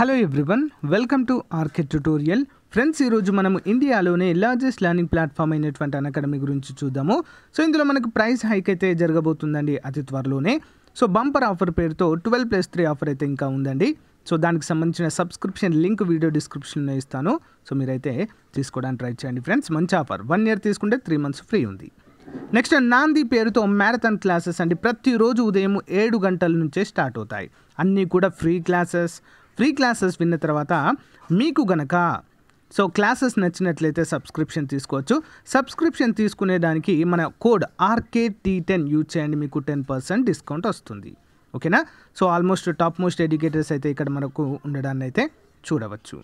hello everyone welcome to RK tutorial friends ఈరోజు మనం ఇండియాలోనే లార్జెస్ట్ లర్నింగ్ ప్లాట్ఫామ్ అయినటువంటి అనకాడమీ అకాడమీ గురించి చూద్దాము సో ఇందులో మనకు ప్రైస్ హైక్ అయితే జరగబోతుందండి అతి త్వరలోనే సో బంపర్ ఆఫర్ పేరుతో ట్వెల్వ్ ప్లస్ త్రీ ఆఫర్ అయితే ఇంకా ఉందండి సో దానికి సంబంధించిన సబ్స్క్రిప్షన్ లింక్ వీడియో డిస్క్రిప్షన్లో ఇస్తాను సో మీరైతే తీసుకోవడానికి ట్రై చేయండి ఫ్రెండ్స్ మంచి ఆఫర్ వన్ ఇయర్ తీసుకుంటే త్రీ మంత్స్ ఫ్రీ ఉంది నెక్స్ట్ నాంది పేరుతో మ్యారథాన్ క్లాసెస్ అండి ప్రతిరోజు ఉదయం ఏడు గంటల నుంచే స్టార్ట్ అవుతాయి అన్నీ కూడా ఫ్రీ క్లాసెస్ ఫ్రీ క్లాసెస్ విన్న తర్వాత మీకు గనక సో క్లాసెస్ నచ్చినట్లయితే సబ్స్క్రిప్షన్ తీసుకోవచ్చు సబ్స్క్రిప్షన్ తీసుకునే దానికి మన code RK T ten use చేయండి మీకు టెన్ పర్సెంట్ డిస్కౌంట్ వస్తుంది ఓకేనా so almost top most educators అయితే ఇక్కడ మనకు ఉండడాన్ని అయితే చూడవచ్చు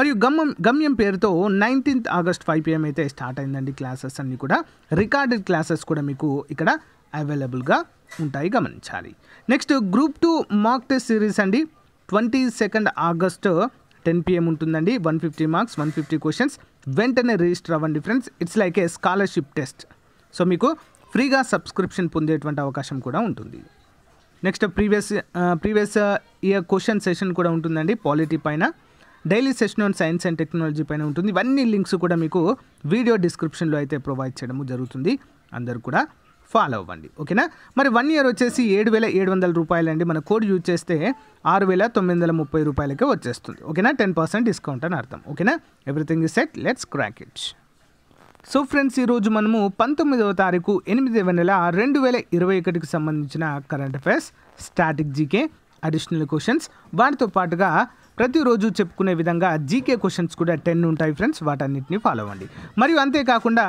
మరియు గమ్యం గమ్యం పేరుతో నైన్టీన్త్ ఆగస్ట్ ఫైవ్ పిఎం అయితే స్టార్ట్ అయిందండి క్లాసెస్ అన్నీ కూడా రికార్డెడ్ క్లాసెస్ కూడా మీకు ఇక్కడ అవైలబుల్గా ఉంటాయి గమనించాలి next group two mock test series అండి twenty second August ten PM ఉంటుందండి one fifty marks one fifty questions వెంటనే రిజిస్టర్ అవ్వండి friends it's like a scholarship test so మీకు ఫ్రీగా సబ్స్క్రిప్షన్ పొందేటువంటి అవకాశం కూడా ఉంటుంది next previous previous year question session కూడా ఉంటుందండి పాలిటీ పైన daily session on science and technology పైన ఉంటుంది ఇవన్నీ లింక్స్ కూడా మీకు వీడియో డిస్క్రిప్షన్లో అయితే ప్రొవైడ్ చేయడం జరుగుతుంది అందరూ కూడా ఫాలో అవ్వండి ఓకేనా మరి వన్ ఇయర్ వచ్చేసి ఏడు వేల ఏడు వందల రూపాయలు అండి మన కోడ్ యూజ్ చేస్తే ఆరు వేల తొమ్మిది వందల ముప్పై రూపాయలకే వచ్చేస్తుంది ఓకేనా టెన్ పర్సెంట్ డిస్కౌంట్ అని అర్థం ఓకేనా everything is set let's crack it so friends ఈరోజు మనము పంతొమ్మిదవ తారీఖు ఎనిమిదవ నెల రెండు వేల ఇరవై ఒకటికి సంబంధించిన current affairs static GK additional questions వాటితో పాటుగా ప్రతిరోజు చెప్పుకునే విధంగా జీకే క్వశ్చన్స్ కూడా టెన్ ఉంటాయి ఫ్రెండ్స్ వాటన్నిటిని ఫాలో అవ్వండి మరియు అంతేకాకుండా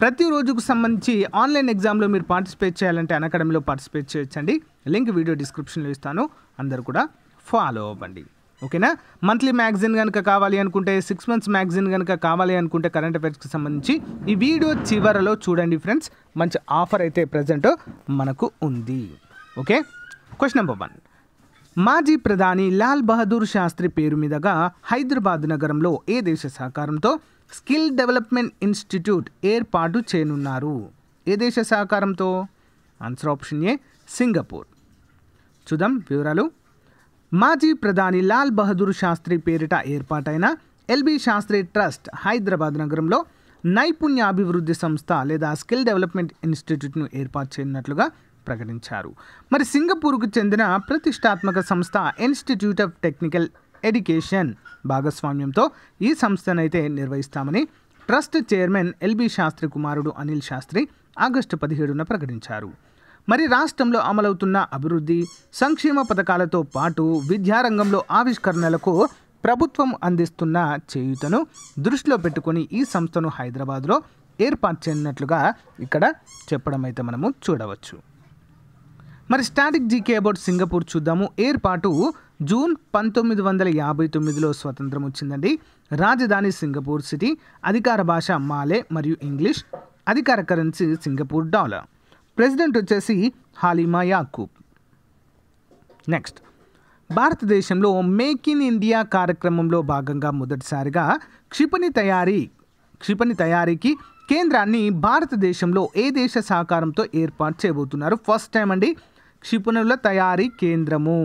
ప్రతి రోజుకు సంబంధించి ఆన్లైన్ ఎగ్జామ్లో మీరు పార్టిసిపేట్ చేయాలంటే అకాడమీలో పార్టిసిపేట్ చేయొచ్చండి లింక్ వీడియో డిస్క్రిప్షన్లో ఇస్తాను అందరు కూడా ఫాలో అవ్వండి ఓకేనా మంత్లీ మ్యాగజైన్ కనుక కావాలి అనుకుంటే సిక్స్ మంత్స్ మ్యాగజైన్ కనుక కావాలి అనుకుంటే కరెంట్ అఫైర్స్కి సంబంధించి ఈ వీడియో చివరలో చూడండి ఫ్రెండ్స్ మంచి ఆఫర్ అయితే ప్రజెంట్ మనకు ఉంది ఓకే క్వశ్చన్ నెంబర్ వన్ మాజీ ప్రధాని లాల్ బహదూర్ శాస్త్రి పేరు మీదుగా హైదరాబాద్ నగరంలో ఏ దేశ సహకారంతో స్కిల్ డెవలప్మెంట్ ఇన్స్టిట్యూట్ ఏర్పాటు చేయనున్నారు ఏ దేశ సహకారంతో ఆన్సర్ ఆప్షన్ ఏ సింగపూర్ చూద్దాం వివరాలు మాజీ ప్రధాని లాల్ బహదూర్ శాస్త్రి పేరిట ఏర్పాటైన ఎల్బి శాస్త్రి ట్రస్ట్ హైదరాబాద్ నగరంలో నైపుణ్యాభివృద్ధి సంస్థ లేదా స్కిల్ డెవలప్మెంట్ ఇన్స్టిట్యూట్ను ఏర్పాటు చేయనున్నట్లుగా ప్రకటించారు మరి సింగపూర్కు చెందిన ప్రతిష్టాత్మక సంస్థ ఇన్స్టిట్యూట్ ఆఫ్ టెక్నికల్ ఎడ్యుకేషన్ భాగస్వామ్యంతో ఈ సంస్థనైతే నిర్వహిస్తామని ట్రస్ట్ చైర్మన్ ఎల్బి శాస్త్రి కుమారుడు అనిల్ శాస్త్రి ఆగస్టు పదిహేడున ప్రకటించారు మరి రాష్ట్రంలో అమలవుతున్న అభివృద్ధి సంక్షేమ పథకాలతో పాటు విద్యారంగంలో ఆవిష్కరణలకు ప్రభుత్వం అందిస్తున్న చేయుతను దృష్టిలో పెట్టుకుని ఈ సంస్థను హైదరాబాద్లో ఏర్పాటు చేయనట్లుగా ఇక్కడ చెప్పడం అయితే మనము చూడవచ్చు మరి స్టాటిక్ జీకే అబౌట్ సింగపూర్ చూద్దాము ఏర్పాటు జూన్ పంతొమ్మిది వందల యాభై తొమ్మిదిలో స్వతంత్రం వచ్చిందండి రాజధాని సింగపూర్ సిటీ అధికార భాష మాలే మరియు ఇంగ్లీష్ అధికార కరెన్సీ సింగపూర్ డాలర్ ప్రెసిడెంట్ వచ్చేసి హాలిమా యాకూబ్ నెక్స్ట్ భారతదేశంలో మేక్ ఇన్ ఇండియా కార్యక్రమంలో భాగంగా మొదటిసారిగా క్షిపణి తయారీ క్షిపణి తయారీకి కేంద్రాన్ని భారతదేశంలో ఏ దేశ సహకారంతో ఏర్పాటు చేయబోతున్నారు ఫస్ట్ టైం అండి క్షిపణుల తయారీ కేంద్రము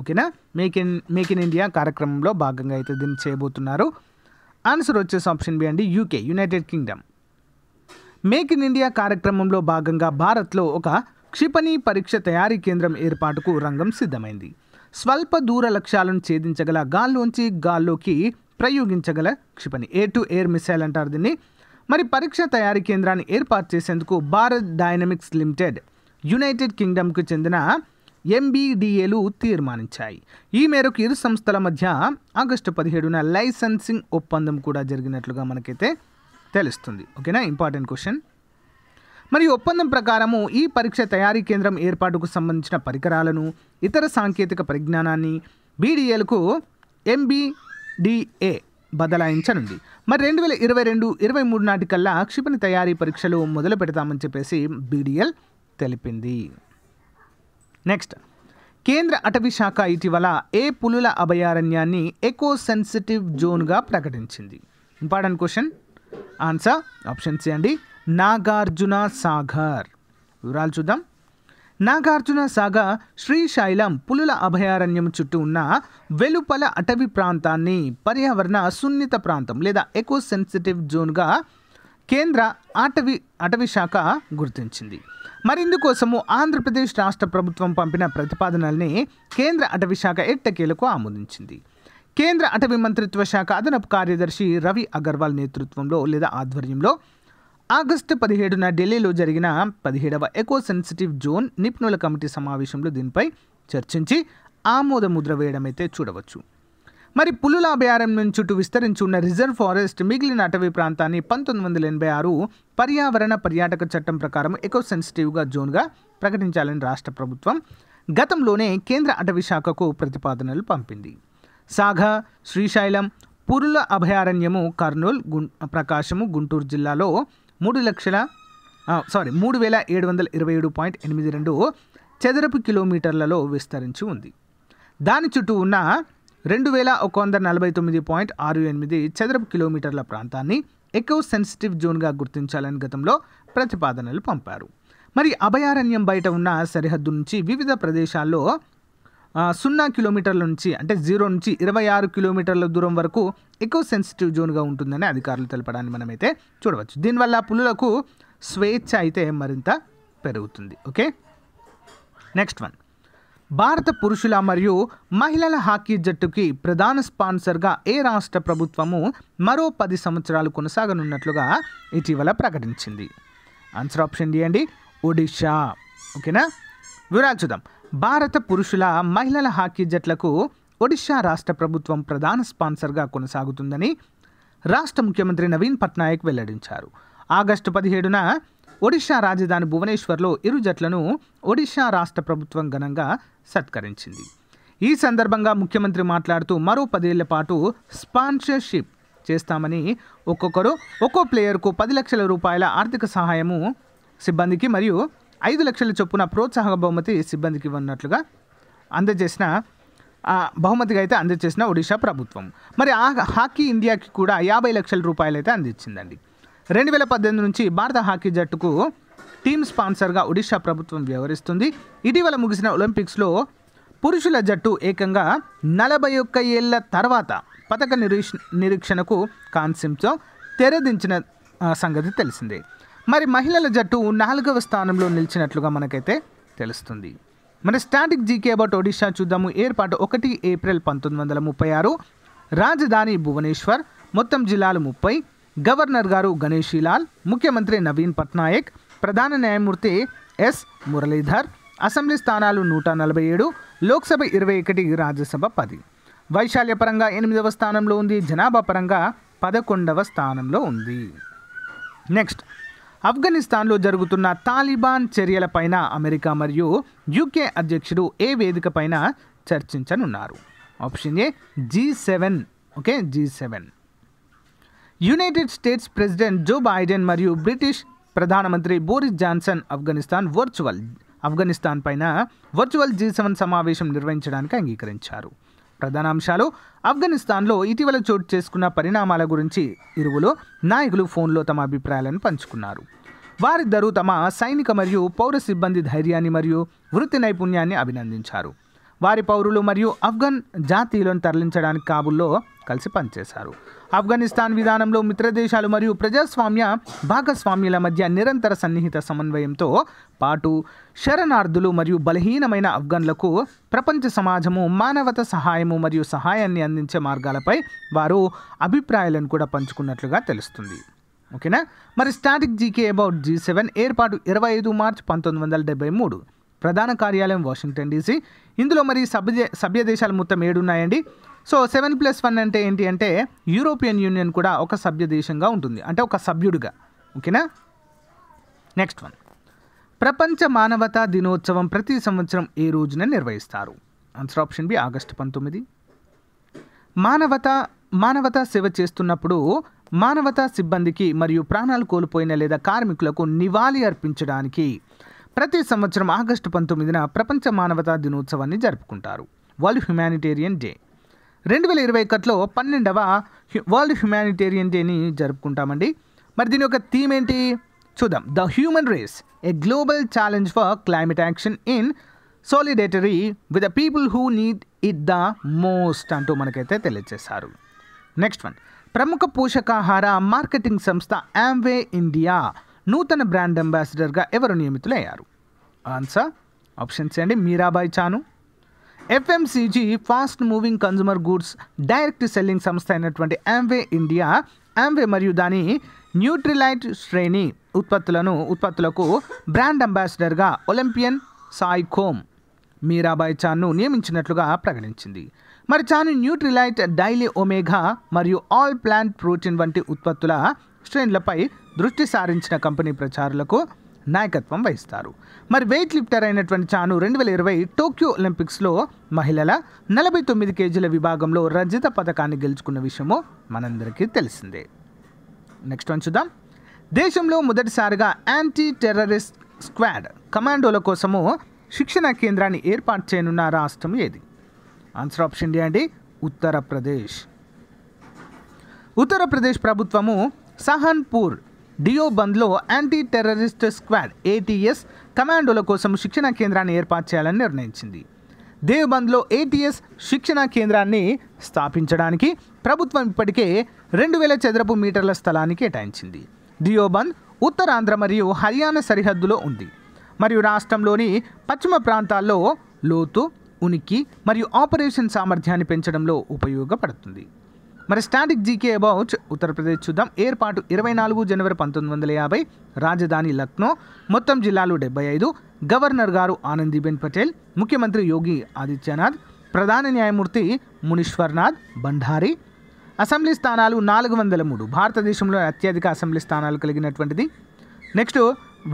ఓకేనా make in make in India కార్యక్రమంలో భాగంగా అయితే దీన్ని చేయబోతున్నారు ఆన్సర్ వచ్చేసి ఆప్షన్ బి అండి UK United Kingdom make in India కార్యక్రమంలో భాగంగా భారత్లో ఒక క్షిపణి పరీక్ష తయారీ కేంద్రం ఏర్పాటుకు రంగం సిద్ధమైంది స్వల్ప దూర లక్ష్యాలను ఛేదించగల గాల్లోంచి గాల్లోకి ప్రయోగించగల క్షిపణి ఎయిర్ టు ఎయిర్ మిసైల్ అంటారు దీన్ని మరి పరీక్ష తయారీ కేంద్రాన్ని ఏర్పాటు చేసేందుకు భారత్ డైనమిక్స్ లిమిటెడ్ యునైటెడ్ కింగ్డమ్కు చెందిన ఎంబీడీఏలు తీర్మానించాయి ఈ మేరకు ఇరు సంస్థల మధ్య ఆగస్టు పదిహేడున లైసెన్సింగ్ ఒప్పందం కూడా జరిగినట్లుగా మనకైతే తెలుస్తుంది ఓకేనా ఇంపార్టెంట్ క్వశ్చన్ మరి ఒప్పందం ప్రకారము ఈ పరీక్ష తయారీ కేంద్రం ఏర్పాటుకు సంబంధించిన పరికరాలను ఇతర సాంకేతిక పరిజ్ఞానాన్ని బీడీఏలకు ఎంబీడిఏ బదలాయించనుంది మరి రెండు వేల ఇరవై రెండు ఇరవై మూడు నాటికల్లా క్షిపణి తయారీ పరీక్షలు మొదలు పెడతామని చెప్పేసి బీడీఎల్ తెలిపింది నెక్స్ట్ కేంద్ర అటవీ శాఖ ఇటీవల ఏ పులుల అభయారణ్యాన్ని ఎకో సెన్సిటివ్ జోన్గా ప్రకటించింది important question answer option C అండి నాగార్జున సాగర్ వివరాలు చూద్దాం నాగార్జున సాగర్ శ్రీశైలం పులుల అభయారణ్యం చుట్టూ ఉన్న వెలుపల అటవీ ప్రాంతాన్ని పర్యావరణ సున్నిత ప్రాంతం లేదా ఎకో సెన్సిటివ్ జోన్గా కేంద్ర అటవీ అటవీ శాఖ గుర్తించింది మరిందుకోసము ఆంధ్రప్రదేశ్ రాష్ట్ర ప్రభుత్వం పంపిన ప్రతిపాదనల్ని కేంద్ర అటవీ శాఖ ఎట్టకేలకు ఆమోదించింది కేంద్ర అటవీ మంత్రిత్వ శాఖ అదనపు కార్యదర్శి రవి అగర్వాల్ నేతృత్వంలో లేదా ఆధ్వర్యంలో ఆగస్టు పదిహేడున ఢిల్లీలో జరిగిన పదిహేడవ ఎకో సెన్సిటివ్ జోన్ నిపుణుల కమిటీ సమావేశంలో దీనిపై చర్చించి ఆమోద ముద్ర వేయడమైతే చూడవచ్చు మరి పులుల అభయారణ్యం చుట్టూ విస్తరించి ఉన్న రిజర్వ్ ఫారెస్ట్ మిగిలిన అటవీ ప్రాంతాన్ని పంతొమ్మిది వందల ఎనభై ఆరు పర్యావరణ పర్యాటక చట్టం ప్రకారం ఎకో సెన్సిటివ్గా జోన్గా ప్రకటించాలని రాష్ట్ర ప్రభుత్వం గతంలోనే కేంద్ర అటవీ శాఖకు ప్రతిపాదనలు పంపింది సాఘ శ్రీశైలం పురుల అభయారణ్యము కర్నూలు గు ప్రకాశము గుంటూరు జిల్లాలో మూడు లక్షల సారీ మూడు వేల ఏడు వందల ఇరవై ఏడు పాయింట్ ఎనిమిది రెండు చదరపు కిలోమీటర్లలో విస్తరించి ఉంది దాని చుట్టూ ఉన్న రెండు వేల ఒక వంద నలభై తొమ్మిది పాయింట్ ఆరు ఎనిమిది చదరపు కిలోమీటర్ల ప్రాంతాన్ని ఎక్కువ సెన్సిటివ్ జోన్గా గుర్తించాలని గతంలో ప్రతిపాదనలు పంపారు మరి అభయారణ్యం బయట ఉన్న సరిహద్దు నుంచి వివిధ ప్రదేశాల్లో సున్నా కిలోమీటర్ల నుంచి అంటే జీరో నుంచి ఇరవై ఆరు కిలోమీటర్ల దూరం వరకు ఎక్కువ సెన్సిటివ్ జోన్గా ఉంటుందని అధికారులు తెలపడాన్ని మనమైతే చూడవచ్చు దీనివల్ల పులులకు స్వేచ్ఛ అయితే మరింత పెరుగుతుంది ఓకే నెక్స్ట్ వన్ భారత పురుషుల మరియు మహిళల హాకీ జట్టుకి ప్రధాన స్పాన్సర్గా ఏ రాష్ట్ర ప్రభుత్వము మరో పది సంవత్సరాలు కొనసాగనున్నట్లుగా ఇటీవల ప్రకటించింది ఆన్సర్ ఆప్షన్ డి అండి ఒడిషా ఓకేనా వివరాలు చూద్దాం భారత పురుషుల మహిళల హాకీ జట్లకు ఒడిషా రాష్ట్ర ప్రభుత్వం ప్రధాన స్పాన్సర్గా కొనసాగుతుందని రాష్ట్ర ముఖ్యమంత్రి నవీన్ పట్నాయక్ వెల్లడించారు ఆగస్టు పదిహేడున ఒడిషా రాజధాని భువనేశ్వర్లో ఇరు జట్లను ఒడిషా రాష్ట్ర ప్రభుత్వం ఘనంగా సత్కరించింది ఈ సందర్భంగా ముఖ్యమంత్రి మాట్లాడుతూ మరో పదేళ్ల పాటు స్పాన్సర్షిప్ చేస్తామని ఒక్కొక్కరు ఒక్కో ప్లేయర్కు పది లక్షల రూపాయల ఆర్థిక సహాయము సిబ్బందికి మరియు ఐదు లక్షల చొప్పున ప్రోత్సాహక బహుమతి సిబ్బందికి ఉన్నట్లుగా అందజేసిన బహుమతిగా అయితే అందజేసిన ఒడిషా ప్రభుత్వం మరి ఆ హాకీ ఇండియాకి కూడా యాభై లక్షల రూపాయలు అయితే అందించిందండి రెండు వేల పద్దెనిమిది నుంచి భారత హాకీ జట్టుకు టీమ్ స్పాన్సర్గా ఒడిషా ప్రభుత్వం వ్యవహరిస్తుంది ఇటీవల ముగిసిన ఒలింపిక్స్లో పురుషుల జట్టు ఏకంగా నలభై ఒక్క ఏళ్ల తర్వాత పథక నిరీక్ష నిరీక్షణకు కాన్సింతో తెరదించిన సంగతి తెలిసిందే మరి మహిళల జట్టు నాలుగవ స్థానంలో నిలిచినట్లుగా మనకైతే తెలుస్తుంది మన స్టాటిక్ జీకే అబౌట్ ఒడిషా చూద్దాము ఏర్పాటు ఒకటి ఏప్రిల్ పంతొమ్మిది వందల ముప్పై ఆరు రాజధాని భువనేశ్వర్ మొత్తం జిల్లాలు ముప్పై గవర్నర్ గారు గణేషీలాల్ ముఖ్యమంత్రి నవీన్ పట్నాయక్ ప్రధాన న్యాయమూర్తి ఎస్ మురళీధర్ అసెంబ్లీ స్థానాలు నూట నలభై ఏడు లోక్సభ ఇరవై ఒకటి రాజ్యసభ పది వైశాల్య పరంగా ఎనిమిదవ స్థానంలో ఉంది జనాభా పరంగా పదకొండవ స్థానంలో ఉంది నెక్స్ట్ ఆఫ్ఘనిస్తాన్లో జరుగుతున్న తాలిబాన్ చర్యలపైన అమెరికా మరియు యూకే అధ్యక్షుడు ఏ వేదికపైన చర్చించనున్నారు option A G seven okay G seven United States president Joe Biden మరియు బ్రిటిష్ ప్రధానమంత్రి Boris Johnson Afghanistan virtual Afghanistan పైన వర్చువల్ జీ సెవెన్ సమావేశం నిర్వహించడానికి అంగీకరించారు ప్రధాన అంశాలు ఆఫ్ఘనిస్తాన్లో ఇటీవల చోటు చేసుకున్న పరిణామాల గురించి ఇరువులో నాయకులు ఫోన్లో తమ అభిప్రాయాలను పంచుకున్నారు వారిద్దరూ తమ సైనిక మరియు పౌర సిబ్బంది ధైర్యాన్ని మరియు వృత్తి నైపుణ్యాన్ని అభినందించారు వారి పౌరులు మరియు ఆఫ్ఘన్ జాతీయులను తరలించడానికి కాబుల్లో కలిసి పనిచేశారు ఆఫ్ఘనిస్తాన్ విధానంలో మిత్రదేశాలు మరియు ప్రజాస్వామ్య భాగస్వామ్యుల మధ్య నిరంతర సన్నిహిత సమన్వయంతో పాటు శరణార్థులు మరియు బలహీనమైన ఆఫ్ఘన్లకు ప్రపంచ సమాజము మానవత సహాయము మరియు సహాయాన్ని అందించే మార్గాలపై వారు అభిప్రాయాలను కూడా పంచుకున్నట్లుగా తెలుస్తుంది ఓకేనా మరి static GK about G seven ఏర్పాటు ఇరవై ఐదు మార్చ్ పంతొమ్మిది వందల డెబ్బై మూడు ప్రధాన కార్యాలయం వాషింగ్టన్ డీసీ ఇందులో మరి సభ్య సభ్య దేశాలు మొత్తం ఏడున్నాయండి సో సెవెన్ ప్లస్ వన్ అంటే ఏంటి అంటే యూరోపియన్ యూనియన్ కూడా ఒక సభ్య దేశంగా ఉంటుంది అంటే ఒక సభ్యుడిగా ఓకేనా నెక్స్ట్ వన్ ప్రపంచ మానవతా దినోత్సవం ప్రతి సంవత్సరం ఏ రోజున నిర్వహిస్తారు ఆన్సర్ ఆప్షన్ బి ఆగస్టు పంతొమ్మిది మానవత మానవతా సేవ చేస్తున్నప్పుడు మానవతా సిబ్బందికి మరియు ప్రాణాలు కోల్పోయిన లేదా కార్మికులకు నివాళి అర్పించడానికి ప్రతి సంవత్సరం ఆగస్టు పంతొమ్మిదిన ప్రపంచ మానవతా దినోత్సవాన్ని జరుపుకుంటారు వరల్డ్ హ్యుమానిటేరియన్ డే రెండు వేల ఇరవై ఒకటిలో పన్నెండవ వరల్డ్ హ్యుమానిటేరియన్ డేని జరుపుకుంటామండి మరి దీని యొక్క థీమ్ ఏంటి చూద్దాం the human race a global challenge for climate action in solidarity with the people who need it the most అంటూ మనకైతే తెలియజేశారు నెక్స్ట్ వన్ ప్రముఖ పోషకాహార మార్కెటింగ్ సంస్థ యామ్వే ఇండియా నూతన బ్రాండ్ అంబాసిడర్గా ఎవరు నియమితులయ్యారు ఆన్సర్ ఆప్షన్స్ అండి Mirabai Chanu FMCG fast moving consumer goods direct selling సంస్థ అయినటువంటి ఆంవే ఇండియా ఆమ్వే మరియు దాని న్యూట్రిలైట్ శ్రేణి ఉత్పత్తులను ఉత్పత్తులకు బ్రాండ్ అంబాసిడర్గా ఒలింపియన్ సాయి కోమ్ మీరాబాయ్ చాన్ను నియమించినట్లుగా ప్రకటించింది మరి చాను న్యూట్రిలైట్ డైలీ ఒమేఘా మరియు ఆల్ ప్లాంట్ ప్రోటీన్ వంటి ఉత్పత్తుల శ్రేణులపై దృష్టి సారించిన కంపెనీ ప్రచారులకు నాయకత్వం వహిస్తారు మరి వెయిట్ లిఫ్టర్ అయినటువంటి చాను రెండు వేల ఇరవై టోక్యో ఒలింపిక్స్లో మహిళల నలభై తొమ్మిది కేజీల విభాగంలో రజత పథకాన్ని గెలుచుకున్న విషయము మనందరికీ తెలిసిందే నెక్స్ట్ వన్ చూద్దాం దేశంలో మొదటిసారిగా యాంటీ టెర్రరిస్ట్ స్క్వాడ్ కమాండోల కోసము శిక్షణ కేంద్రాన్ని ఏర్పాటు చేయనున్న రాష్ట్రం ఏది ఆన్సర్ ఆప్షన్ డి అండి ఉత్తరప్రదేశ్ ఉత్తరప్రదేశ్ ప్రభుత్వము సహన్పూర్ డియోబంద్లో యాంటీ టెర్రరిస్ట్ స్క్వాడ్ ఏటీఎస్ కమాండోల కోసం శిక్షణా కేంద్రాన్ని ఏర్పాటు చేయాలని నిర్ణయించింది దేవ్బంద్లో ఏటీఎస్ శిక్షణా కేంద్రాన్ని స్థాపించడానికి ప్రభుత్వం ఇప్పటికే రెండు వేల చదరపు మీటర్ల స్థలాన్ని కేటాయించింది డియోబంద్ ఉత్తరాంధ్ర మరియు హర్యానా సరిహద్దులో ఉంది మరియు రాష్ట్రంలోని పశ్చిమ ప్రాంతాల్లో లోతు ఉనికి మరియు ఆపరేషన్ సామర్థ్యాన్ని పెంచడంలో ఉపయోగపడుతుంది మరి స్టాటిక్ జీకే అబౌట్ ఉత్తరప్రదేశ్ చూద్దాం ఏర్పాటు ఇరవై నాలుగు జనవరి పంతొమ్మిది వందల యాభై రాజధాని లక్నో మొత్తం జిల్లాలు డెబ్బై ఐదు గవర్నర్ గారు ఆనందీబెన్ పటేల్ ముఖ్యమంత్రి యోగి ఆదిత్యనాథ్ ప్రధాన న్యాయమూర్తి మునీశ్వర్నాథ్ భండారి అసెంబ్లీ స్థానాలు నాలుగు వందల మూడు భారతదేశంలో అత్యధిక అసెంబ్లీ స్థానాలు కలిగినటువంటిది నెక్స్ట్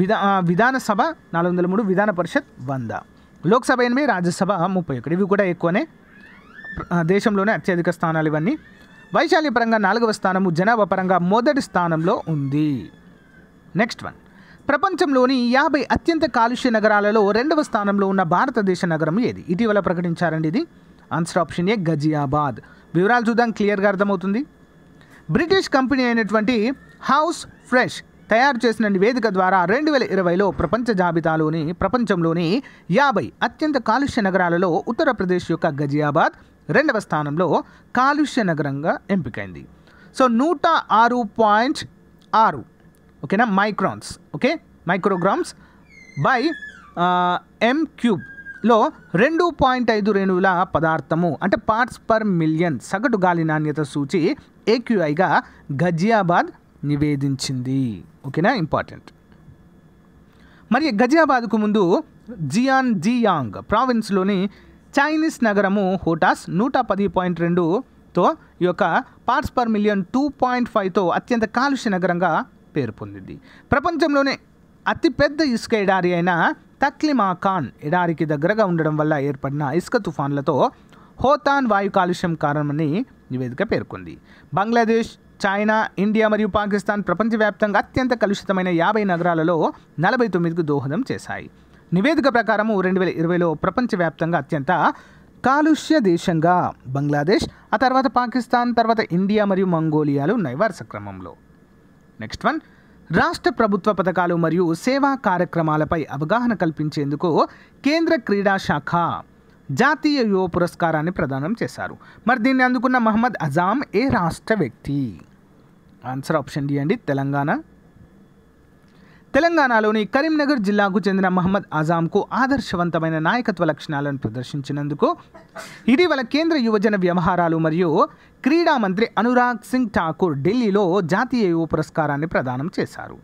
విధా విధానసభ నాలుగు వందల మూడు విధాన పరిషత్ వంద లోక్సభ ఎనిమిది రాజ్యసభ ముప్పై ఒకటి ఇవి కూడా ఎక్కువనే దేశంలోనే అత్యధిక స్థానాలు ఇవన్నీ వైశాల్య పరంగా నాలుగవ స్థానము జనాభా పరంగా మొదటి స్థానంలో ఉంది నెక్స్ట్ వన్ ప్రపంచంలోని యాభై అత్యంత కాలుష్య నగరాలలో రెండవ స్థానంలో ఉన్న భారతదేశ నగరం ఏది ఇటీవల ప్రకటించారండి ఇది ఆన్సర్ ఆప్షన్ ఏ గజియాబాద్ వివరాలు చూద్దాం క్లియర్గా అర్థమవుతుంది బ్రిటిష్ కంపెనీ అయినటువంటి హౌస్ ఫ్రెష్ తయారు చేసిన నివేదిక ద్వారా రెండు వేల ఇరవైలో ప్రపంచ జాబితాలోని ప్రపంచంలోని యాభై అత్యంత కాలుష్య నగరాలలో ఉత్తరప్రదేశ్ యొక్క గజియాబాద్ రెండవ స్థానంలో కాలుష్య నగరంగా ఎంపికైంది సో నూట ఆరు పాయింట్ ఆరు ఓకేనా microns okay micrograms by M క్యూబ్లో రెండు పాయింట్ ఐదు రేణువుల పదార్థము అంటే పార్ట్స్ పర్ మిలియన్ సగటు గాలి నాణ్యత సూచి ఏక్యూఐగా గజియాబాద్ నివేదించింది ఓకేనా ఇంపార్టెంట్ మరి గజియాబాద్కు ముందు జియాన్ జియాంగ్ ప్రావిన్స్లోని చైనీస్ నగరము హోటాస్ నూట పది పాయింట్ రెండుతో ఈ యొక్క parts per million two point ఫైవ్తో అత్యంత కాలుష్య నగరంగా పేరు పొందింది ప్రపంచంలోనే అతిపెద్ద ఇసుక ఎడారి అయిన తక్లిమా ఖాన్ ఎడారికి దగ్గరగా ఉండడం వల్ల ఏర్పడిన ఇసుక తుఫాన్లతో హోతాన్ వాయు కాలుష్యం కారణమని నివేదిక పేర్కొంది బంగ్లాదేశ్ చైనా ఇండియా మరియు పాకిస్తాన్ ప్రపంచవ్యాప్తంగా అత్యంత కలుషితమైన యాభై నగరాలలో నలభై తొమ్మిదికి దోహదం చేశాయి నివేదిక ప్రకారము రెండు వేల ఇరవైలో ప్రపంచవ్యాప్తంగా అత్యంత కాలుష్య దేశంగా బంగ్లాదేశ్ ఆ తర్వాత పాకిస్తాన్ తర్వాత ఇండియా మరియు మంగోలియాలు ఉన్నాయి వరుస క్రమంలో నెక్స్ట్ వన్ రాష్ట్ర ప్రభుత్వ పథకాలు మరియు సేవా కార్యక్రమాలపై అవగాహన కల్పించేందుకు కేంద్ర క్రీడా శాఖ జాతీయ యువ పురస్కారాన్ని ప్రదానం చేశారు మరి దీన్ని అందుకున్న మహమ్మద్ అజామ్ ఏ రాష్ట్ర వ్యక్తి ఆన్సర్ ఆప్షన్ డి అండి తెలంగాణ తెలంగాణలోని కరీంనగర్ జిల్లాకు చెందిన మహమ్మద్ ఆజాంకు ఆదర్శవంతమైన నాయకత్వ లక్షణాలను ప్రదర్శించినందుకు ఇటీవల కేంద్ర యువజన వ్యవహారాలు మరియు క్రీడా మంత్రి అనురాగ్ సింగ్ ఠాకూర్ ఢిల్లీలో జాతీయ యువ పురస్కారాన్ని ప్రదానం చేశారు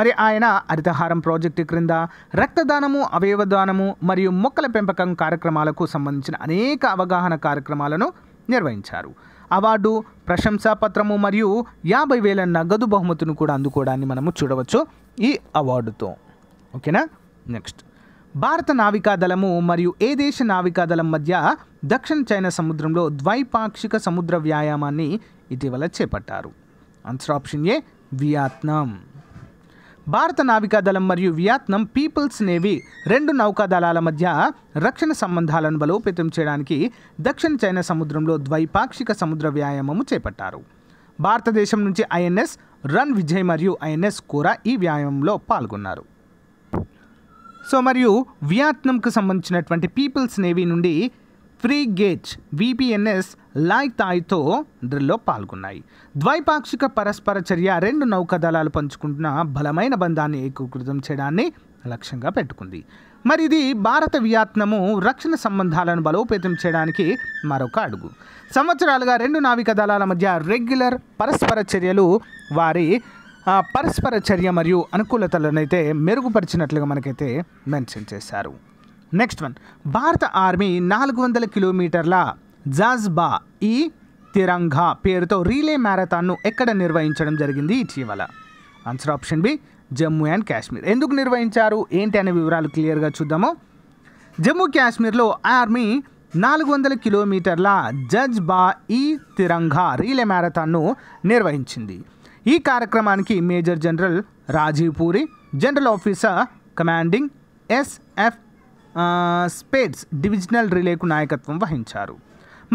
మరి ఆయన హరితహారం ప్రాజెక్టు క్రింద రక్తదానము అవయవదానము మరియు మొక్కల పెంపకం కార్యక్రమాలకు సంబంధించిన అనేక అవగాహన కార్యక్రమాలను నిర్వహించారు అవార్డు ప్రశంసాపత్రము మరియు యాభై వేల నగదు బహుమతిని కూడా అందుకోవడాన్ని మనము చూడవచ్చు ఈ అవార్డుతో ఓకేనా నెక్స్ట్ భారత నావికాదళము మరియు ఏ దేశ నావికాదళం మధ్య దక్షిణ చైనా సముద్రంలో ద్వైపాక్షిక సముద్ర వ్యాయామాన్ని ఇటీవల చేపట్టారు ఆన్సర్ ఆప్షన్ ఏ వియత్నాం భారత నావికాదళం మరియు వియత్నాం పీపుల్స్ నేవీ రెండు నౌకాదళాల మధ్య రక్షణ సంబంధాలను బలోపేతం చేయడానికి దక్షిణ చైనా సముద్రంలో ద్వైపాక్షిక సముద్ర వ్యాయామము చేపట్టారు భారతదేశం నుంచి ఐఎన్ఎస్ రన్ విజయ్ మరియు ఐఎన్ఎస్ కూరా ఈ వ్యాయామంలో పాల్గొన్నారు సో మరియు వియత్నంకు సంబంధించినటువంటి పీపుల్స్ నేవీ నుండి ఫ్రీ గేజ్ విపిఎన్ఎస్ లాయ్ తాయ్తో డ్రిల్లో పాల్గొన్నాయి ద్వైపాక్షిక పరస్పర చర్య రెండు నౌకాదళాలు పంచుకుంటున్న బలమైన బంధాన్ని ఏకీకృతం చేయడాన్ని లక్ష్యంగా పెట్టుకుంది మరి ఇది భారత వియత్నము రక్షణ సంబంధాలను బలోపేతం చేయడానికి మరొక అడుగు సంవత్సరాలుగా రెండు నావిక దళాల మధ్య రెగ్యులర్ పరస్పర చర్యలు వారి పరస్పర చర్య మరియు అనుకూలతలనైతే మెరుగుపరిచినట్లుగా మనకైతే మెన్షన్ చేశారు నెక్స్ట్ వన్ భారత ఆర్మీ నాలుగు వందల కిలోమీటర్ల జాజ్బా ఈ తిరంగా పేరుతో రీలే మ్యారథాన్ను ఎక్కడ నిర్వహించడం జరిగింది ఇటీవల answer option B Jammu and Kashmir ఎందుకు నిర్వహించారు ఏంటి అనే వివరాలు క్లియర్గా చూద్దాము జమ్మూ కాశ్మీర్లో ఆర్మీ నాలుగు వందల కిలోమీటర్ల జజ్ బా ఈ తిరంగా రీలే మ్యారథాన్ను నిర్వహించింది ఈ కార్యక్రమానికి major general Rajiv Puri general officer commanding SF spates divisional రిలేకు నాయకత్వం వహించారు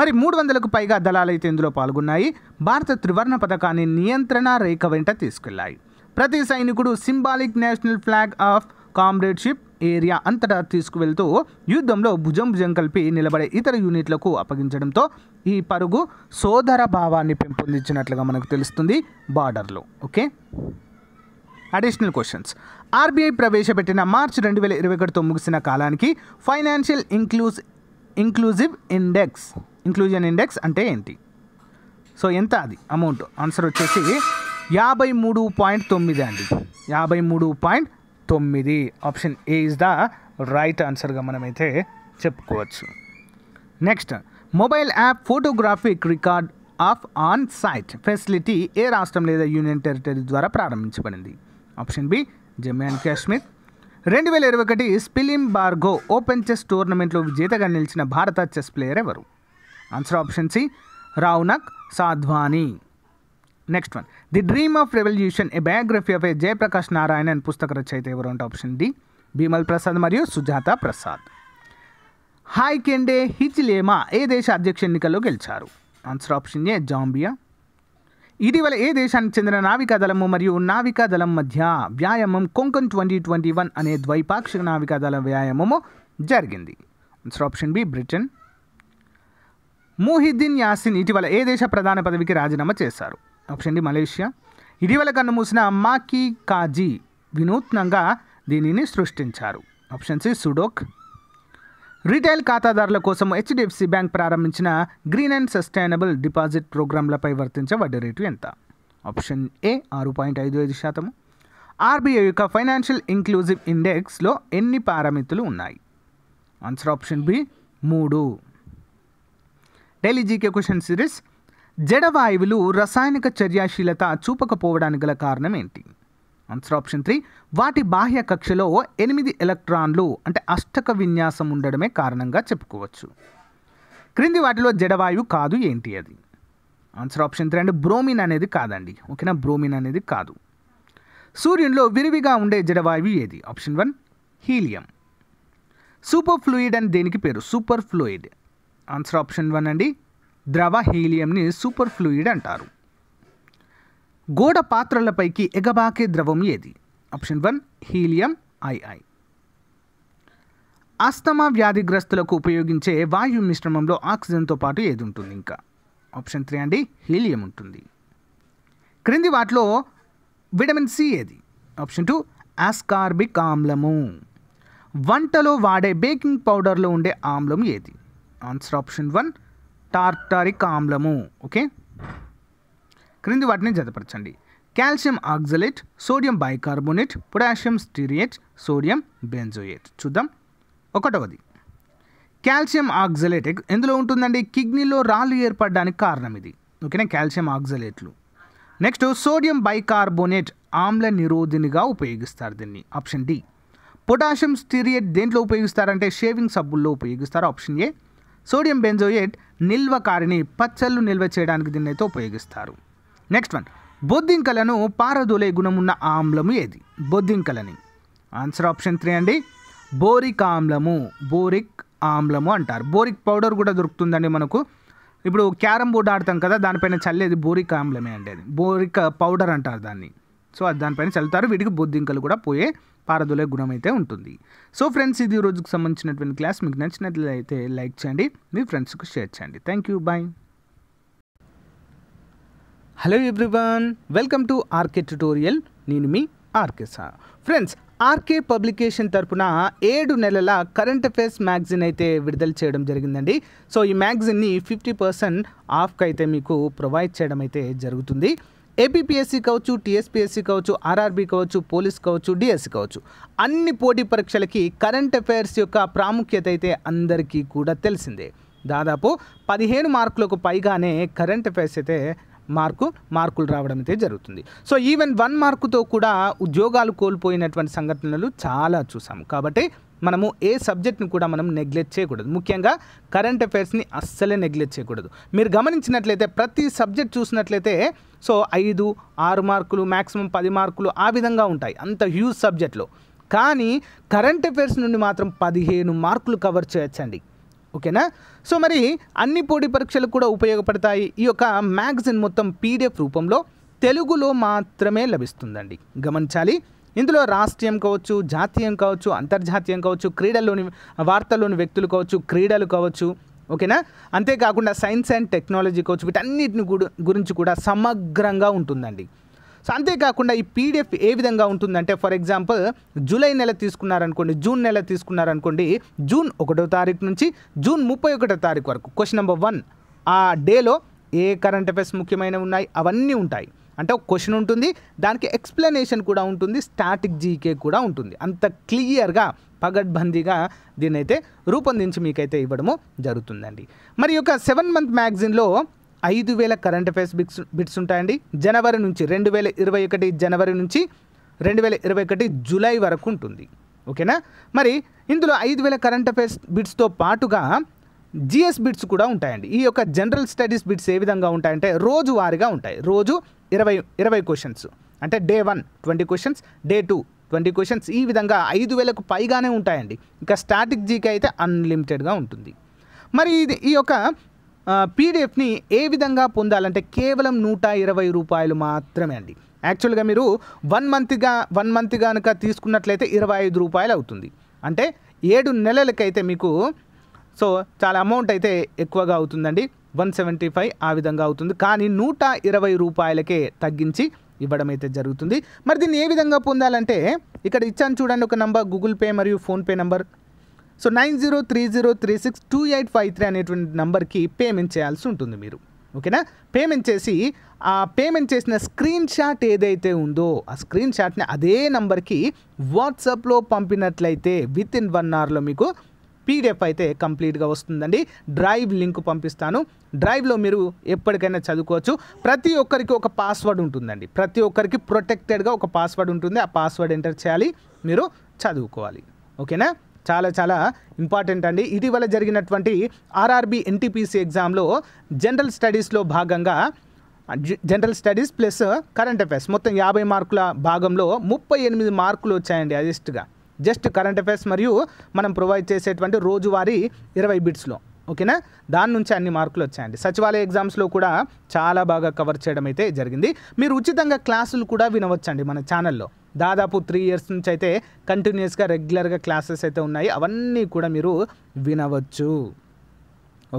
మరి మూడు వందలకు పైగా దళాలైతే ఇందులో పాల్గొన్నాయి భారత త్రివర్ణ పథకాన్ని నియంత్రణ రేఖ వెంట తీసుకెళ్లాయి ప్రతి సైనికుడు symbolic national flag of comradeship area అంతటా తీసుకువెళ్తూ యుద్ధంలో భుజం భుజం కలిపి నిలబడే ఇతర యూనిట్లకు అప్పగించడంతో ఈ పరుగు సోదర భావాన్ని పెంపొందించినట్లుగా మనకు తెలుస్తుంది బార్డర్లో ఓకే అడిషనల్ క్వశ్చన్స్ ఆర్బీఐ ప్రవేశపెట్టిన మార్చ్ రెండు వేల ఇరవై ఒకటితో ముగిసిన కాలానికి financial include inclusive index inclusion index అంటే ఏంటి సో ఎంత అది అమౌంట్ ఆన్సర్ వచ్చేసి యాభై మూడు పాయింట్ తొమ్మిది అండి యాభై మూడు పాయింట్ తొమ్మిది option A is the right ఆన్సర్గా మనమైతే చెప్పుకోవచ్చు next mobile app photographic record of on site facility ఏ రాష్ట్రం లేదా యూనియన్ టెరిటరీ ద్వారా ప్రారంభించబడింది option B Jammu and Kashmir రెండు వేల ఇరవై ఒకటి స్పిలిం బార్గో ఓపెన్ చెస్ టోర్నమెంట్లో విజేతగా నిలిచిన భారత చెస్ ప్లేయర్ ఎవరు answer option C Raunak Sadhwani next one the dream of revolution a biography of a Jayaprakash Narayan అని పుస్తక రచయిత ఎవరు ఉంటే ఆప్షన్ డి భీమల్ ప్రసాద్ మరియు Sujata Prasad Hakainde Hichilema ఏ దేశ అధ్యక్ష ఎన్నికల్లో గెలిచారు ఆన్సర్ ఆప్షన్ ఏ జాంబియా ఇటీవల ఏ దేశానికి చెందిన నావికాదళము మరియు నావికా దళం మధ్య వ్యాయామం కొంకన్ ట్వంటీ ట్వంటీ వన్ అనే ద్వైపాక్షిక దళ వ్యాయామము జరిగింది answer option B Britain Muhyiddin Yassin ఇటీవల ఏ దేశ ప్రధాన పదవికి రాజీనామా చేశారు ఆప్షన్ డి మలేషియా ఇటీవల కన్నుమూసిన మాకీ కాజీ వినూత్నంగా దీనిని సృష్టించారు ఆప్షన్ సి సుడోక్ రీటైల్ ఖాతాదారుల కోసం హెచ్డిఎఫ్సి బ్యాంక్ ప్రారంభించిన గ్రీన్ అండ్ సస్టైనబుల్ డిపాజిట్ ప్రోగ్రాంలపై వర్తించే వడ్డీ రేటు ఎంత ఆప్షన్ ఏ ఆరు పాయింట్ ఐదు ఐదు శాతము ఆర్బీఐ యొక్క ఫైనాన్షియల్ ఇంక్లూజివ్ ఇండెక్స్లో ఎన్ని పారామితులు ఉన్నాయి ఆన్సర్ ఆప్షన్ బి మూడు డైలీ జీకే క్వశ్చన్ సిరీస్ జడవాయువులు రసాయనిక చర్యాశీలత చూపకపోవడానికి గల కారణం ఏంటి ఆన్సర్ ఆప్షన్ త్రీ వాటి బాహ్య కక్షలో ఎనిమిది ఎలక్ట్రాన్లు అంటే అష్టక విన్యాసం ఉండడమే కారణంగా చెప్పుకోవచ్చు క్రింది వాటిలో జడవాయువు కాదు ఏంటి అది ఆన్సర్ ఆప్షన్ త్రీ అంటే బ్రోమిన్ అనేది కాదండి ఓకేనా బ్రోమిన్ అనేది కాదు సూర్యునిలో విరివిగా ఉండే జడవాయువు ఏది option one helium super fluid అని దేనికి పేరు super fluid answer option one అండి ద్రవ హీలియంని సూపర్ ఫ్లూయిడ్ అంటారు గోడ పాత్రలపైకి ఎగబాకే ద్రవం ఏది option one helium II asthma వ్యాధిగ్రస్తులకు ఉపయోగించే వాయు మిశ్రమంలో ఆక్సిజన్తో పాటు ఏది ఉంటుంది ఇంకా ఆప్షన్ త్రీ అండి హీలియం ఉంటుంది క్రింది వాటిలో విటమిన్ సి ఏది ఆప్షన్ టూ ఆస్కార్బిక్ ఆమ్లము వంటలో వాడే బేకింగ్ పౌడర్లో ఉండే ఆమ్లం ఏది ఆన్సర్ ఆప్షన్ వన్ టార్టారిక్ ఆమ్లము ఓకే క్రింది వాటిని జతపరచండి calcium oxalate sodium bicarbonate potassium stearate sodium benzoate చూద్దాం ఒకటవది కాల్షియం ఆక్జలేట్ ఎందులో ఉంటుందండి కిడ్నీలో రాళ్ళు ఏర్పడడానికి కారణం ఇది ఓకేనా కాల్షియం ఆక్జలేట్లు నెక్స్ట్ సోడియం బైకార్బోనేట్ ఆమ్ల నిరోధినిగా ఉపయోగిస్తారు దీన్ని ఆప్షన్ డి పొటాషియం స్టీరియట్ దేంట్లో ఉపయోగిస్తారంటే షేవింగ్ సబ్బుల్లో ఉపయోగిస్తారు ఆప్షన్ ఏ సోడియం బెంజోయేట్ నిల్వకారిని పచ్చళ్ళు నిల్వ చేయడానికి దీన్ని అయితే ఉపయోగిస్తారు నెక్స్ట్ వన్ బొద్దింకలను పారదోలే గుణమున్న ఆమ్లము ఏది బొద్దింకలని ఆన్సర్ ఆప్షన్ త్రీ అండి బోరిక్ ఆమ్లము బోరిక్ ఆమ్లము అంటారు బోరిక్ పౌడర్ కూడా దొరుకుతుందండి మనకు ఇప్పుడు క్యారమ్ బోర్డు ఆడతాం కదా దానిపైన చల్లేది బోరిక్ ఆమ్లమే అండి అది బోరిక్ పౌడర్ అంటారు దాన్ని సో అది దానిపైన చల్లుతారు వీటికి బొద్దింకలు కూడా పోయే పారదోలే గుణం అయితే ఉంటుంది సో ఫ్రెండ్స్ ఇది రోజుకు సంబంధించినటువంటి క్లాస్ మీకు నచ్చినట్లయితే లైక్ చేయండి మీ ఫ్రెండ్స్కు షేర్ చేయండి thank you bye hello everyone welcome to RK tutorial నేను మీ RK sir friends RK publication తరపున ఏడు నెలల కరెంట్ అఫైర్స్ మ్యాగ్జిన్ అయితే విడుదల చేయడం జరిగిందండి సో ఈ మ్యాగ్జిన్ని ఫిఫ్టీ పర్సెంట్ ఆఫ్కి అయితే మీకు ప్రొవైడ్ చేయడం అయితే జరుగుతుంది ఏపీపీఎస్సీ కావచ్చు టీఎస్పీఎస్సీ కావచ్చు ఆర్ఆర్బీ కావచ్చు పోలీస్ కావచ్చు డిఎస్సీ కావచ్చు అన్ని పోటీ పరీక్షలకి కరెంట్ అఫైర్స్ యొక్క ప్రాముఖ్యత అయితే అందరికీ కూడా తెలిసిందే దాదాపు పదిహేను మార్కులకు పైగానే కరెంట్ అఫైర్స్ అయితే మార్కు మార్కులు రావడం అయితే జరుగుతుంది సో ఈవెన్ వన్ మార్కుతో కూడా ఉద్యోగాలు కోల్పోయినటువంటి సంఘటనలు చాలా చూసాము కాబట్టి మనము ఏ సబ్జెక్ట్ని కూడా మనం నెగ్లెక్ట్ చేయకూడదు ముఖ్యంగా కరెంట్ అఫైర్స్ని అస్సలే నెగ్లెక్ట్ చేయకూడదు మీరు గమనించినట్లయితే ప్రతి సబ్జెక్ట్ చూసినట్లయితే సో ఐదు ఆరు మార్కులు మ్యాక్సిమం పది మార్కులు ఆ విధంగా ఉంటాయి అంత హ్యూజ్ సబ్జెక్ట్లో కానీ కరెంట్ అఫైర్స్ నుండి మాత్రం పదిహేను మార్కులు కవర్ చేయొచ్చండి ఓకేనా సో మరి అన్ని పోటీ పరీక్షలు కూడా ఉపయోగపడతాయి ఈ యొక్క మ్యాగజైన్ మొత్తం పీడిఎఫ్ రూపంలో తెలుగులో మాత్రమే లభిస్తుందండి గమనించాలి ఇందులో రాష్ట్రీయం కావచ్చు జాతీయం కావచ్చు అంతర్జాతీయం కావచ్చు క్రీడల్లోని వార్తల్లోని వ్యక్తులు కావచ్చు క్రీడలు కావచ్చు ఓకేనా అంతేకాకుండా సైన్స్ అండ్ టెక్నాలజీ కావచ్చు వీటన్నిటిని గురించి కూడా సమగ్రంగా ఉంటుందండి సో అంతేకాకుండా ఈ పీడిఎఫ్ ఏ విధంగా ఉంటుందంటే ఫర్ ఎగ్జాంపుల్ జూలై నెల తీసుకున్నారనుకోండి జూన్ నెల తీసుకున్నారనుకోండి జూన్ ఒకటో తారీఖు నుంచి జూన్ ముప్పై ఒకటో తారీఖు వరకు క్వశ్చన్ నెంబర్ వన్ ఆ డేలో ఏ కరెంట్ అఫైర్స్ ముఖ్యమైనవి ఉన్నాయి అవన్నీ ఉంటాయి అంటే ఒక క్వశ్చన్ ఉంటుంది దానికి ఎక్స్ప్లెనేషన్ కూడా ఉంటుంది స్టాటిక్ జీకే కూడా ఉంటుంది అంత క్లియర్గా పగడ్బందీగా దీన్ని అయితే రూపొందించి మీకైతే ఇవ్వడము జరుగుతుందండి మరి యొక్క సెవెన్ మంత్ మ్యాగజిన్లో ఐదు వేల కరెంట్ అఫైర్స్ బిక్స్ బిట్స్ ఉంటాయండి జనవరి నుంచి రెండు వేల ఇరవై ఒకటి జనవరి నుంచి రెండు వేల ఇరవై ఒకటి జూలై వరకు ఉంటుంది ఓకేనా మరి ఇందులో ఐదు వేల కరెంట్ అఫైర్స్ బిట్స్తో పాటుగా జిఎస్ బిట్స్ కూడా ఉంటాయండి ఈ యొక్క జనరల్ స్టడీస్ బిట్స్ ఏ విధంగా ఉంటాయంటే రోజు వారిగా ఉంటాయి రోజు ఇరవై ఇరవై క్వశ్చన్స్ అంటే day one twenty questions day two twenty questions ఈ విధంగా ఐదు వేలకు పైగానే ఉంటాయండి ఇంకా స్టాటిక్ జీకే అయితే అన్లిమిటెడ్గా ఉంటుంది మరి ఇది ఈ యొక్క పీడిఎఫ్ని ఏ విధంగా పొందాలంటే కేవలం నూట ఇరవై రూపాయలు మాత్రమే అండి యాక్చువల్గా మీరు వన్ మంత్గా వన్ మంత్ కనుక తీసుకున్నట్లయితే ఇరవై ఐదు రూపాయలు అవుతుంది అంటే ఏడు నెలలకైతే మీకు సో చాలా అమౌంట్ అయితే ఎక్కువగా అవుతుందండి వన్ సెవెంటీ ఫైవ్ ఆ విధంగా అవుతుంది కానీ నూట ఇరవై రూపాయలకే తగ్గించి ఇవ్వడం అయితే జరుగుతుంది మరి దీన్ని ఏ విధంగా పొందాలంటే ఇక్కడ ఇచ్చాను చూడండి ఒక నంబర్ గూగుల్ పే మరియు PhonePe number so nine zero three zero three six two eight five three అనేటువంటి నంబర్కి పేమెంట్ చేయాల్సి ఉంటుంది మీరు ఓకేనా పేమెంట్ చేసి ఆ పేమెంట్ చేసిన స్క్రీన్ షాట్ ఏదైతే ఉందో ఆ స్క్రీన్ షాట్ని అదే నంబర్కి వాట్సాప్లో పంపినట్లయితే విత్ ఇన్ వన్ అవర్లో మీకు పీడిఎఫ్ అయితే కంప్లీట్గా వస్తుందండి డ్రైవ్ లింక్ పంపిస్తాను డ్రైవ్లో మీరు ఎప్పటికైనా చదువుకోవచ్చు ప్రతి ఒక్కరికి ఒక పాస్వర్డ్ ఉంటుందండి ప్రతి ఒక్కరికి ప్రొటెక్టెడ్గా ఒక పాస్వర్డ్ ఉంటుంది ఆ పాస్వర్డ్ ఎంటర్ చేయాలి మీరు చదువుకోవాలి ఓకేనా చాలా చాలా ఇంపార్టెంట్ అండి ఇటీవల జరిగినటువంటి ఆర్ఆర్బి ఎన్టీపీసీ ఎగ్జామ్లో జనరల్ స్టడీస్లో భాగంగా general studies plus current affairs మొత్తం యాభై మార్కుల భాగంలో ముప్పై ఎనిమిది మార్కులు వచ్చాయండి అజిస్ట్గా జస్ట్ కరెంట్ అఫైర్స్ మరియు మనం ప్రొవైడ్ చేసేటువంటి రోజువారీ ఇరవై బిట్స్లో ఓకేనా దాని నుంచి అన్ని మార్కులు వచ్చాయండి సచివాలయ ఎగ్జామ్స్లో కూడా చాలా బాగా కవర్ చేయడం అయితే జరిగింది మీరు ఉచితంగా క్లాసులు కూడా వినవచ్చండి మన ఛానల్లో దాదాపు త్రీ ఇయర్స్ నుంచి అయితే కంటిన్యూస్గా రెగ్యులర్గా క్లాసెస్ అయితే ఉన్నాయి అవన్నీ కూడా మీరు వినవచ్చు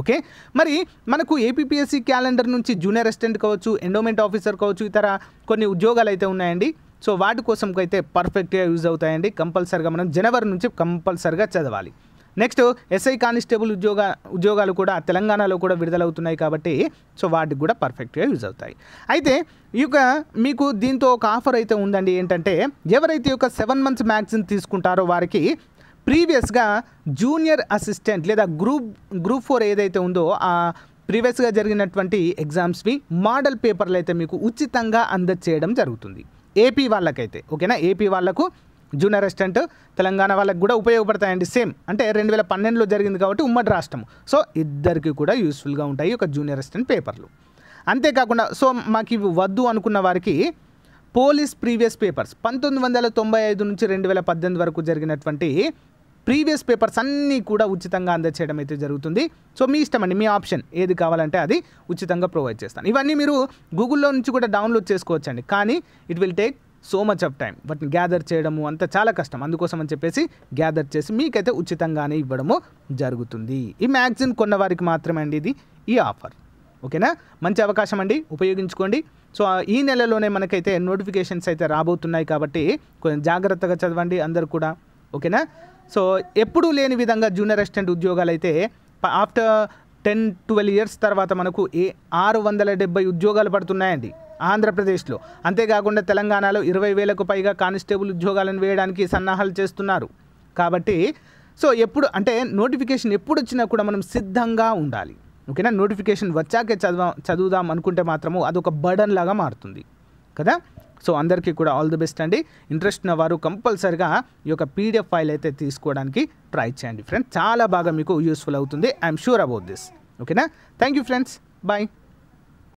ఓకే మరి మనకు ఏపీపీఎస్సీ క్యాలెండర్ నుంచి జూనియర్ అసిస్టెంట్ కావచ్చు ఎండోమెంట్ ఆఫీసర్ కావచ్చు ఇతర కొన్ని ఉద్యోగాలు అయితే ఉన్నాయండి సో వాటి కోసం అయితే పర్ఫెక్ట్గా యూజ్ అవుతాయండి కంపల్సరిగా మనం జనవరి నుంచి కంపల్సరిగా చదవాలి నెక్స్ట్ ఎస్ఐ కానిస్టేబుల్ ఉద్యోగ ఉద్యోగాలు కూడా తెలంగాణలో కూడా విడుదలవుతున్నాయి కాబట్టి సో వాటికి కూడా పర్ఫెక్ట్గా యూజ్ అవుతాయి అయితే ఈ యొక్క మీకు దీంతో ఒక ఆఫర్ అయితే ఉందండి ఏంటంటే ఎవరైతే ఒక సెవెన్ మంత్స్ మ్యాగ్జిన్ తీసుకుంటారో వారికి ప్రీవియస్గా జూనియర్ అసిస్టెంట్ లేదా గ్రూప్ గ్రూప్ ఫోర్ ఏదైతే ఉందో ఆ ప్రీవియస్గా జరిగినటువంటి ఎగ్జామ్స్వి మోడల్ పేపర్లు అయితే మీకు ఉచితంగా అందచేయడం జరుగుతుంది ఏపీ వాళ్ళకైతే ఓకేనా ఏపీ వాళ్ళకు జూనియర్ అసిస్టెంట్ తెలంగాణ వాళ్ళకి కూడా ఉపయోగపడతాయండి సేమ్ అంటే రెండు వేల పన్నెండులో జరిగింది కాబట్టి ఉమ్మడి రాష్ట్రం సో ఇద్దరికి కూడా యూస్ఫుల్గా ఉంటాయి ఒక జూనియర్ అసిస్టెంట్ పేపర్లు అంతేకాకుండా సో మాకు ఇవి వద్దు అనుకున్న వారికి పోలీస్ ప్రీవియస్ పేపర్స్ పంతొమ్మిది వందల తొంభై ఐదు నుంచి రెండు వేల పద్దెనిమిది వరకు జరిగినటువంటి ప్రీవియస్ పేపర్స్ అన్నీ కూడా ఉచితంగా అందచేయడం అయితే జరుగుతుంది సో మీ ఇష్టం అండి మీ ఆప్షన్ ఏది కావాలంటే అది ఉచితంగా ప్రొవైడ్ చేస్తాను ఇవన్నీ మీరు గూగుల్లో నుంచి కూడా డౌన్లోడ్ చేసుకోవచ్చండి కానీ it will take so much of time వాటిని గ్యాదర్ చేయడము అంత చాలా కష్టం అందుకోసం అని చెప్పేసి గ్యాదర్ చేసి మీకైతే ఉచితంగానే ఇవ్వడము జరుగుతుంది ఈ మ్యాగ్జిన్ కొన్న వారికి మాత్రమే అండి ఇది ఈ ఆఫర్ ఓకేనా మంచి అవకాశం అండి ఉపయోగించుకోండి సో ఈ నెలలోనే మనకైతే నోటిఫికేషన్స్ అయితే రాబోతున్నాయి కాబట్టి కొంచెం జాగ్రత్తగా చదవండి అందరు కూడా ఓకేనా సో ఎప్పుడూ లేని విధంగా జూనియర్ అసిస్టెంట్ ఉద్యోగాలు అయితే ఆఫ్టర్ టెన్ ట్వెల్వ్ ఇయర్స్ తర్వాత మనకు ఏ ఆరు వందల డెబ్బై ఉద్యోగాలు పడుతున్నాయండి ఆంధ్రప్రదేశ్లో అంతేకాకుండా తెలంగాణలో ఇరవై వేలకు పైగా కానిస్టేబుల్ ఉద్యోగాలను వేయడానికి సన్నాహాలు చేస్తున్నారు కాబట్టి సో ఎప్పుడు అంటే నోటిఫికేషన్ ఎప్పుడు వచ్చినా కూడా మనం సిద్ధంగా ఉండాలి ఓకేనా నోటిఫికేషన్ వచ్చాకే చదువు చదువుదాం అనుకుంటే మాత్రము అదొక బర్డన్ లాగా మారుతుంది కదా సో అందరికీ కూడా ఆల్ ది బెస్ట్ అండి ఇంట్రెస్ట్ ఉన్న వారు కంపల్సరిగా ఈ యొక్క పీడిఎఫ్ ఫైల్ అయితే తీసుకోవడానికి ట్రై చేయండి ఫ్రెండ్స్ చాలా బాగా మీకు యూస్ఫుల్ అవుతుంది ఐఎమ్ షూర్ అబౌట్ దిస్ ఓకేనా థ్యాంక్ యూ ఫ్రెండ్స్ బాయ్